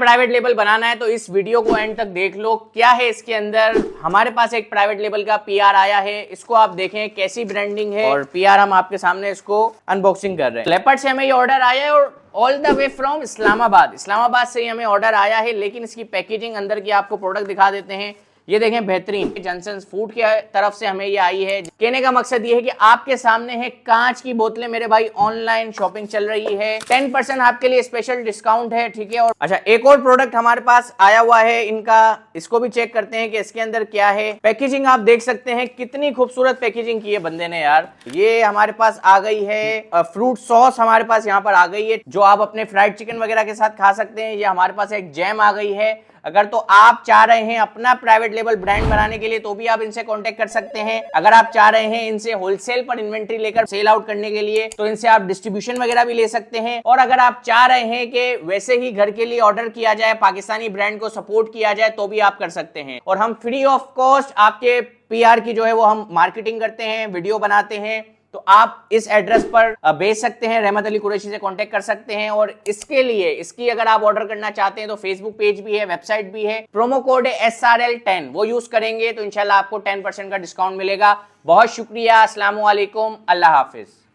private label बनाना है तो इस वीडियो को एंड तक देख लो क्या है इसके अंदर हमारे पास एक प्राइवेट लेबल का पीआर आया है इसको आप देखें कैसी ब्रांडिंग है और पीआर हम आपके सामने इसको अनबॉक्सिंग कर रहे हैं लेपर्ड से हमें ये ऑर्डर आया है और all the way from Islamabad Islamabad से ही हमें ऑर्डर आया है लेकिन इसकी पैकेजिंग अंदर की आपको प्रोडक्ट दिखा देते हैं ये देखें बेहतरीन जनसन फूड की तरफ से हमें ये आई है कहने का मकसद ये है कि आपके सामने है कांच की बोतलें मेरे भाई ऑनलाइन शॉपिंग चल रही है टेन परसेंट आपके लिए स्पेशल डिस्काउंट है ठीक है और अच्छा एक और प्रोडक्ट हमारे पास आया हुआ है इनका इसको भी चेक करते हैं कि इसके अंदर क्या है पैकेजिंग आप देख सकते हैं कितनी खूबसूरत पैकेजिंग की है बंदे ने यार ये हमारे पास आ गई है फ्रूट सॉस हमारे पास यहाँ पर आ गई है जो आप अपने फ्राइड चिकन वगैरह के साथ खा सकते हैं ये हमारे पास एक जैम आ गई है अगर तो आप चाह रहे हैं अपना प्राइवेट लेबल ब्रांड बनाने के लिए तो भी आप इनसे कॉन्टेक्ट कर सकते हैं अगर आप चाह रहे हैं इनसे होलसेल पर इन्वेंट्री लेकर सेल आउट करने के लिए तो इनसे आप डिस्ट्रीब्यूशन वगैरह भी ले सकते हैं और अगर आप चाह रहे हैं कि वैसे ही घर के लिए ऑर्डर किया जाए पाकिस्तानी ब्रांड को सपोर्ट किया जाए तो भी आप कर सकते हैं और हम फ्री ऑफ कॉस्ट आपके पीआर की जो है वो हम मार्केटिंग करते हैं वीडियो बनाते हैं तो आप इस एड्रेस पर भेज सकते हैं रहमत अली कुरैशी से कांटेक्ट कर सकते हैं और इसके लिए इसकी अगर आप ऑर्डर करना चाहते हैं तो फेसबुक पेज भी है वेबसाइट भी है प्रोमो कोड है एस आर एल टेन वो यूज करेंगे तो इनशाला आपको टेन परसेंट का डिस्काउंट मिलेगा बहुत शुक्रिया असलम अल्लाह हाफिज़